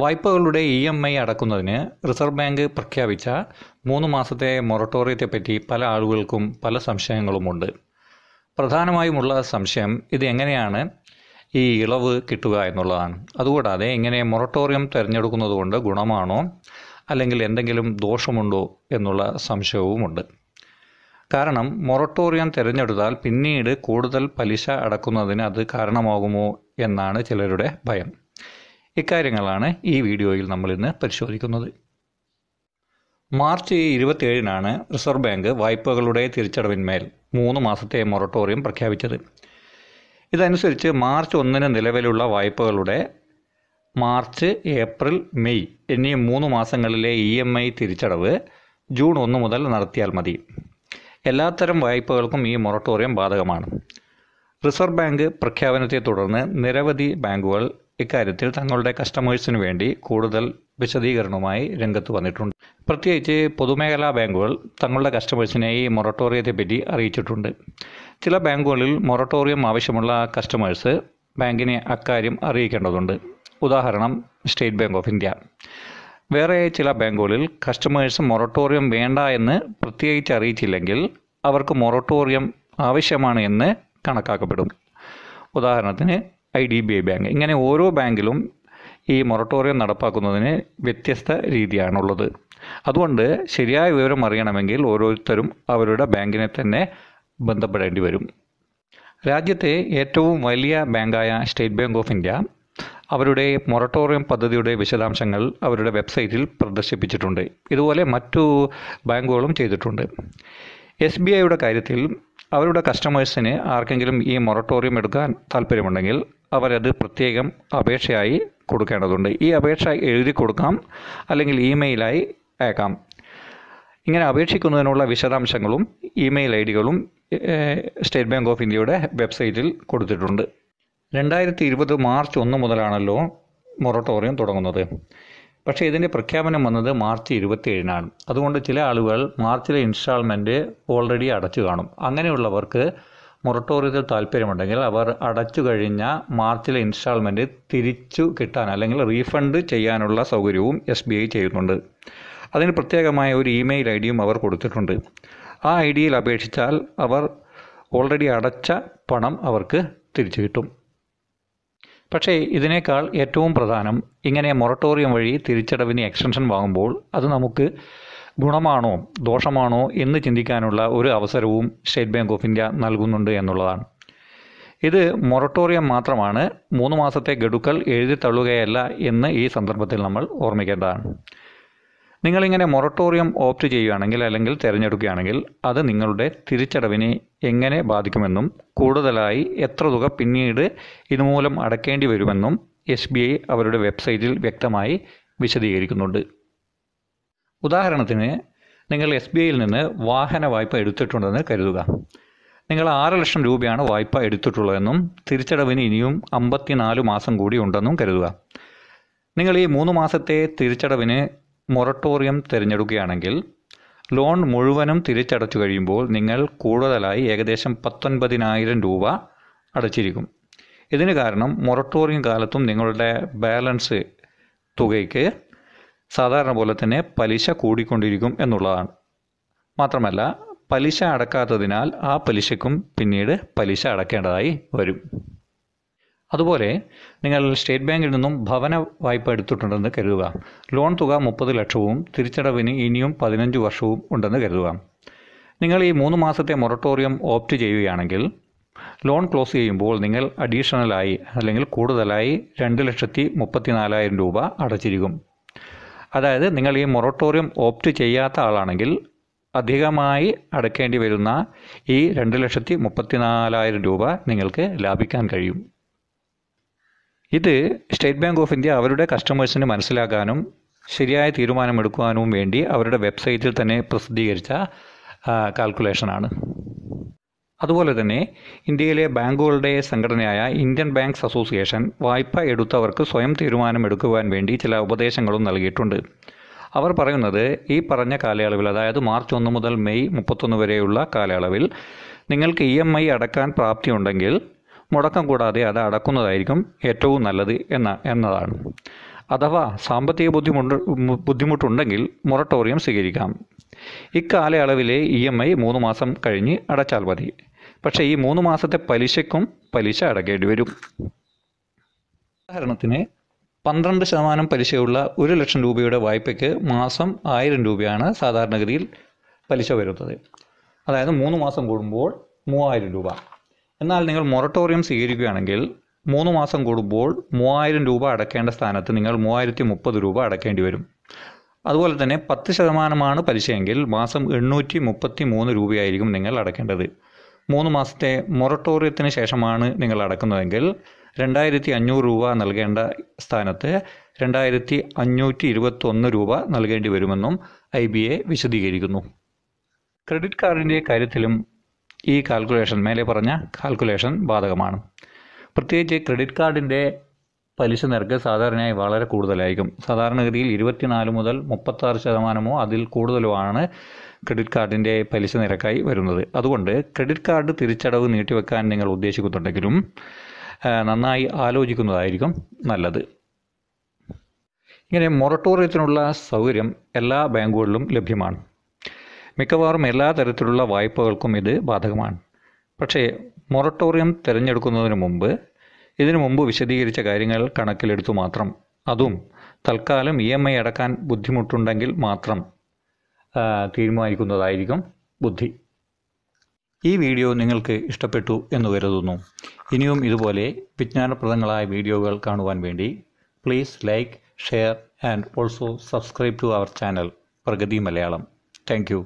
വായ്പകളുടെ E M I അടക്കുന്നതിന് reserve bank പ്രഖ്യാപിച്ച മൂന്ന് മാസത്തെ മൊറട്ടോറിയത്തെപ്പറ്റി പല ആളുകൾക്കും പല സംശയങ്ങളുമുണ്ട് പ്രധാനമായുമുള്ള സംശയം ഇത് എങ്ങനെയാണ് ഈ ഇളവ് കിട്ടുക എന്നുള്ളതാണ് അതുകൂടാതെ ഇങ്ങനെ മൊറട്ടോറിയം തിരഞ്ഞെടുക്കുന്നത് കൊണ്ട് ഗുണമാണോ അല്ലെങ്കിൽ എന്തെങ്കിലും ദോഷമുണ്ടോ എന്നുള്ള സംശയവുമുണ്ട് കാരണം മൊറട്ടോറിയം തിരഞ്ഞെടുത്താൽ പിന്നീട് കൂടുതൽ പലിശ അടക്കുന്നതിന് അത് കാരണമാകുമോ എന്നാണ് ചിലരുടെ ഭയം ഇക്കാര്യങ്ങളാണ് ഈ വീഡിയോയിൽ നമ്മൾ ഇന്ന് പരിശോധിക്കുന്നത് മാർച്ച് ഇരുപത്തിയേഴിനാണ് റിസർവ് ബാങ്ക് വായ്പകളുടെ തിരിച്ചടവിന്മേൽ മൂന്ന് മാസത്തെ മൊറട്ടോറിയം പ്രഖ്യാപിച്ചത് ഇതനുസരിച്ച് മാർച്ച് ഒന്നിന് നിലവിലുള്ള വായ്പകളുടെ മാർച്ച് ഏപ്രിൽ മെയ് എന്നീ മൂന്ന് മാസങ്ങളിലെ ഇ എം ഐ തിരിച്ചടവ് ജൂൺ ഒന്ന് മുതൽ നടത്തിയാൽ മതി എല്ലാത്തരം വായ്പകൾക്കും ഈ മൊറട്ടോറിയം ബാധകമാണ് റിസർവ് ബാങ്ക് പ്രഖ്യാപനത്തെ തുടർന്ന് നിരവധി ബാങ്കുകൾ ഇക്കാര്യത്തിൽ തങ്ങളുടെ കസ്റ്റമേഴ്സിന് വേണ്ടി കൂടുതൽ വിശദീകരണവുമായി രംഗത്ത് വന്നിട്ടുണ്ട് പ്രത്യേകിച്ച് പൊതുമേഖലാ ബാങ്കുകൾ തങ്ങളുടെ കസ്റ്റമേഴ്സിനെ ഈ മൊറട്ടോറിയത്തെപ്പറ്റി അറിയിച്ചിട്ടുണ്ട് ചില ബാങ്കുകളിൽ മൊറട്ടോറിയം ആവശ്യമുള്ള കസ്റ്റമേഴ്സ് ബാങ്കിനെ അക്കാര്യം അറിയിക്കേണ്ടതുണ്ട് ഉദാഹരണം സ്റ്റേറ്റ് ബാങ്ക് ഓഫ് ഇന്ത്യ വേറെ ചില ബാങ്കുകളിൽ കസ്റ്റമേഴ്സ് മൊറട്ടോറിയം വേണ്ട എന്ന് പ്രത്യേകിച്ച് അറിയിച്ചില്ലെങ്കിൽ അവർക്ക് മൊറട്ടോറിയം ആവശ്യമാണ് എന്ന് കണക്കാക്കപ്പെടും ഉദാഹരണത്തിന് I D B I bank ഇങ്ങനെ ഓരോ ബാങ്കിലും ഈ മൊറട്ടോറിയം നടപ്പാക്കുന്നതിന് വ്യത്യസ്ത രീതിയാണുള്ളത് അതുകൊണ്ട് ശരിയായ വിവരം അറിയണമെങ്കിൽ ഓരോരുത്തരും അവരുടെ ബാങ്കിനെ തന്നെ ബന്ധപ്പെടേണ്ടി വരും രാജ്യത്തെ ഏറ്റവും വലിയ ബാങ്കായ സ്റ്റേറ്റ് ബാങ്ക് ഓഫ് ഇന്ത്യ അവരുടെ മൊറട്ടോറിയം പദ്ധതിയുടെ വിശദാംശങ്ങൾ അവരുടെ വെബ്സൈറ്റിൽ പ്രദർശിപ്പിച്ചിട്ടുണ്ട് ഇതുപോലെ മറ്റു ബാങ്കുകളും ചെയ്തിട്ടുണ്ട് എസ് ബി ഐയുടെ കാര്യത്തിൽ അവരുടെ കസ്റ്റമേഴ്സിന് ആർക്കെങ്കിലും ഈ മൊറട്ടോറിയം എടുക്കാൻ താല്പര്യമുണ്ടെങ്കിൽ അവരത് പ്രത്യേകം അപേക്ഷയായി കൊടുക്കേണ്ടതുണ്ട് ഈ അപേക്ഷ എഴുതി കൊടുക്കാം അല്ലെങ്കിൽ ഇമെയിലായി അയക്കാം ഇങ്ങനെ അപേക്ഷിക്കുന്നതിനുള്ള വിശദാംശങ്ങളും ഇമെയിൽ ഐ ഡികളും സ്റ്റേറ്റ് ബാങ്ക് ഓഫ് ഇന്ത്യയുടെ വെബ്സൈറ്റിൽ കൊടുത്തിട്ടുണ്ട് രണ്ടായിരത്തി ഇരുപത് മാർച്ച് ഒന്ന് മുതലാണല്ലോ മൊറട്ടോറിയം തുടങ്ങുന്നത് പക്ഷേ ഇതിൻ്റെ പ്രഖ്യാപനം വന്നത് മാർച്ച് ഇരുപത്തിയേഴിനാണ് അതുകൊണ്ട് ചില ആളുകൾ മാർച്ചിലെ ഇൻസ്റ്റാൾമെൻറ്റ് ഓൾറെഡി അടച്ചു കാണും അങ്ങനെയുള്ളവർക്ക് മൊറട്ടോറിയത്തിൽ താല്പര്യമുണ്ടെങ്കിൽ അവർ അടച്ചു കഴിഞ്ഞ മാർച്ചിലെ ഇൻസ്റ്റാൾമെൻറ്റ് തിരിച്ചു കിട്ടാൻ അല്ലെങ്കിൽ റീഫണ്ട് ചെയ്യാനുള്ള സൗകര്യവും എസ് ബി ഐ ചെയ്യുന്നുണ്ട് അതിന് പ്രത്യേകമായ ഒരു ഇമെയിൽ ഐ ഡിയും അവർ കൊടുത്തിട്ടുണ്ട് ആ ഐ ഡിയിൽ അപേക്ഷിച്ചാൽ അവർ ഓൾറെഡി അടച്ച പണം അവർക്ക് തിരിച്ചു കിട്ടും പക്ഷേ ഇതിനേക്കാൾ ഏറ്റവും പ്രധാനം ഇങ്ങനെ മൊറട്ടോറിയം വഴി തിരിച്ചടവിന് എക്സ്റ്റൻഷൻ വാങ്ങുമ്പോൾ അത് നമുക്ക് ഗുണമാണോ ദോഷമാണോ എന്ന് ചിന്തിക്കാനുള്ള ഒരു അവസരവും സ്റ്റേറ്റ് ബാങ്ക് ഓഫ് ഇന്ത്യ നൽകുന്നുണ്ട് എന്നുള്ളതാണ് ഇത് മൊറട്ടോറിയം മാത്രമാണ് മൂന്ന് മാസത്തെ ഗഡുക്കൾ എഴുതി തള്ളുകയല്ല എന്ന് ഈ സന്ദർഭത്തിൽ നമ്മൾ ഓർമ്മിക്കേണ്ടതാണ് നിങ്ങളിങ്ങനെ മൊറട്ടോറിയം ഓപ്റ്റ് ചെയ്യുകയാണെങ്കിൽ അല്ലെങ്കിൽ തിരഞ്ഞെടുക്കുകയാണെങ്കിൽ അത് നിങ്ങളുടെ തിരിച്ചടവിനെ എങ്ങനെ ബാധിക്കുമെന്നും കൂടുതലായി എത്ര തുക പിന്നീട് ഇതുമൂലം അടക്കേണ്ടി വരുമെന്നും എസ് ബി ഐ അവരുടെ വെബ്സൈറ്റിൽ വ്യക്തമായി വിശദീകരിക്കുന്നുണ്ട് ഉദാഹരണത്തിന് നിങ്ങൾ എസ് ബി ഐയിൽ നിന്ന് വാഹന വായ്പ എടുത്തിട്ടുണ്ടെന്ന് കരുതുക നിങ്ങൾ ആറ് ലക്ഷം രൂപയാണ് വായ്പ എടുത്തിട്ടുള്ളതെന്നും തിരിച്ചടവിന് ഇനിയും അമ്പത്തിനാല് മാസം കൂടി ഉണ്ടെന്നും കരുതുക നിങ്ങൾ ഈ മൂന്ന് മാസത്തെ തിരിച്ചടവിന് മൊറട്ടോറിയം തിരഞ്ഞെടുക്കുകയാണെങ്കിൽ ലോൺ മുഴുവനും തിരിച്ചടച്ചു കഴിയുമ്പോൾ നിങ്ങൾ കൂടുതലായി ഏകദേശം പത്തൊൻപതിനായിരം രൂപ അടച്ചിരിക്കും ഇതിന് കാരണം മൊറട്ടോറിയം കാലത്തും നിങ്ങളുടെ ബാലൻസ് തുകയ്ക്ക് സാധാരണ പോലെ തന്നെ പലിശ കൂടിക്കൊണ്ടിരിക്കും എന്നുള്ളതാണ് മാത്രമല്ല പലിശ അടക്കാത്തതിനാൽ ആ പലിശക്കും പിന്നീട് പലിശ അടക്കേണ്ടതായി വരും അതുപോലെ നിങ്ങൾ സ്റ്റേറ്റ് ബാങ്കിൽ നിന്നും ഭവന വായ്പ എടുത്തിട്ടുണ്ടെന്ന് കരുതുക ലോൺ തുക മുപ്പത് ലക്ഷവും തിരിച്ചടവിന് ഇനിയും പതിനഞ്ച് വർഷവും ഉണ്ടെന്ന് കരുതുക നിങ്ങൾ ഈ മൂന്ന് മാസത്തെ മൊറട്ടോറിയം ഓപ്റ്റ് ചെയ്യുകയാണെങ്കിൽ ലോൺ ക്ലോസ് ചെയ്യുമ്പോൾ നിങ്ങൾ അഡീഷണലായി അല്ലെങ്കിൽ കൂടുതലായി രണ്ട് ലക്ഷത്തി മുപ്പത്തി നാലായിരം രൂപ അടച്ചിരിക്കും അതായത് നിങ്ങൾ ഈ മൊറട്ടോറിയം ഓപ്റ്റ് ചെയ്യാത്ത ആളാണെങ്കിൽ അധികമായി അടക്കേണ്ടി വരുന്ന ഈ രണ്ട് ലക്ഷത്തി മുപ്പത്തി നാലായിരം രൂപ നിങ്ങൾക്ക് ലാഭിക്കാൻ കഴിയും ഇത് സ്റ്റേറ്റ് ബാങ്ക് ഓഫ് ഇന്ത്യ അവരുടെ കസ്റ്റമേഴ്സിന് മനസ്സിലാക്കാനും ശരിയായ തീരുമാനമെടുക്കുവാനും വേണ്ടി അവരുടെ വെബ്സൈറ്റിൽ തന്നെ പ്രസിദ്ധീകരിച്ച കാൽക്കുലേഷനാണ് അതുപോലെ തന്നെ ഇന്ത്യയിലെ ബാങ്കുകളുടെ സംഘടനയായ ഇന്ത്യൻ ബാങ്ക്സ് അസോസിയേഷൻ വായ്പ എടുത്തവർക്ക് സ്വയം തീരുമാനമെടുക്കുവാൻ വേണ്ടി ചില ഉപദേശങ്ങളും നൽകിയിട്ടുണ്ട് അവർ പറയുന്നത് ഈ പറഞ്ഞ കാലയളവിൽ അതായത് മാർച്ച് ഒന്ന് മുതൽ മെയ് മുപ്പത്തൊന്ന് വരെയുള്ള കാലയളവിൽ നിങ്ങൾക്ക് ഇ എം ഐ അടക്കാൻ പ്രാപ്തിയുണ്ടെങ്കിൽ മുടക്കം കൂടാതെ അത് അടക്കുന്നതായിരിക്കും ഏറ്റവും നല്ലത് എന്ന എന്നതാണ് അഥവാ സാമ്പത്തിക ബുദ്ധിമുട്ട് ബുദ്ധിമുട്ടുണ്ടെങ്കിൽ മൊറട്ടോറിയം സ്വീകരിക്കാം ഇക്കാലയളവിലെ ഇ എം ഐ മൂന്ന് മാസം കഴിഞ്ഞ് അടച്ചാൽ മതി പക്ഷേ ഈ മൂന്ന് മാസത്തെ പലിശയ്ക്കും പലിശ അടക്കേണ്ടി വരും ഉദാഹരണത്തിന് പന്ത്രണ്ട് ശതമാനം പലിശയുള്ള ഒരു ലക്ഷം രൂപയുടെ വായ്പയ്ക്ക് മാസം ആയിരം രൂപയാണ് സാധാരണഗതിയിൽ പലിശ വരുന്നത് അതായത് മൂന്ന് മാസം കൂടുമ്പോൾ മൂവായിരം രൂപ എന്നാൽ നിങ്ങൾ മൊറട്ടോറിയം സ്വീകരിക്കുകയാണെങ്കിൽ മൂന്ന് മാസം കൂടുമ്പോൾ മൂവായിരം രൂപ അടക്കേണ്ട സ്ഥാനത്ത് നിങ്ങൾ മൂവായിരത്തി മുപ്പത് രൂപ അടക്കേണ്ടി വരും അതുപോലെ തന്നെ പത്ത് ശതമാനമാണ് പലിശയെങ്കിൽ മാസം എണ്ണൂറ്റി മുപ്പത്തി മൂന്ന് രൂപയായിരിക്കും നിങ്ങൾ അടക്കേണ്ടത് മൂന്ന് മാസത്തെ മൊറട്ടോറിയത്തിന് ശേഷമാണ് നിങ്ങൾ അടക്കുന്നതെങ്കിൽ രണ്ടായിരത്തി അഞ്ഞൂറ് രൂപ നൽകേണ്ട സ്ഥാനത്ത് രണ്ടായിരത്തി അഞ്ഞൂറ്റി ഇരുപത്തൊന്ന് രൂപ നൽകേണ്ടി വരുമെന്നും ഐ ബി എ വിശദീകരിക്കുന്നു ക്രെഡിറ്റ് കാർഡിൻ്റെ കാര്യത്തിലും ഈ കാൽക്കുലേഷൻ മേലെ പറഞ്ഞ കാൽക്കുലേഷൻ ബാധകമാണ് പ്രത്യേകിച്ച് ക്രെഡിറ്റ് കാർഡിൻ്റെ പലിശ നിരക്ക് സാധാരണയായി വളരെ കൂടുതലായിരിക്കും സാധാരണഗതിയിൽ ഇരുപത്തിനാല് മുതൽ മുപ്പത്താറ് ശതമാനമോ അതിൽ കൂടുതലോ ആണ് ക്രെഡിറ്റ് കാർഡിൻ്റെ പലിശ നിരക്കായി വരുന്നത് അതുകൊണ്ട് ക്രെഡിറ്റ് കാർഡ് തിരിച്ചടവ് നീട്ടിവെക്കാൻ നിങ്ങൾ ഉദ്ദേശിക്കുന്നുണ്ടെങ്കിലും നന്നായി ആലോചിക്കുന്നതായിരിക്കും നല്ലത് ഇങ്ങനെ മൊറട്ടോറിയത്തിനുള്ള സൗകര്യം എല്ലാ ബാങ്കുകളിലും ലഭ്യമാണ് മിക്കവാറും എല്ലാ തരത്തിലുള്ള വായ്പകൾക്കും ഇത് ബാധകമാണ് പക്ഷേ മൊറട്ടോറിയം തിരഞ്ഞെടുക്കുന്നതിന് മുമ്പ് ഇതിനു മുമ്പ് വിശദീകരിച്ച കാര്യങ്ങൾ കണക്കിലെടുത്തു മാത്രം അതും തൽക്കാലം ഇ എം ഐ അടക്കാൻ ബുദ്ധിമുട്ടുണ്ടെങ്കിൽ മാത്രം തീരുമാനിക്കുന്നതായിരിക്കും ബുദ്ധി ഈ വീഡിയോ നിങ്ങൾക്ക് ഇഷ്ടപ്പെട്ടു എന്ന് കരുതുന്നു ഇനിയും ഇതുപോലെ വിജ്ഞാനപ്രദങ്ങളായ വീഡിയോകൾ കാണുവാൻ വേണ്ടി please like share and also subscribe to our channel Pragathi Malayalam thank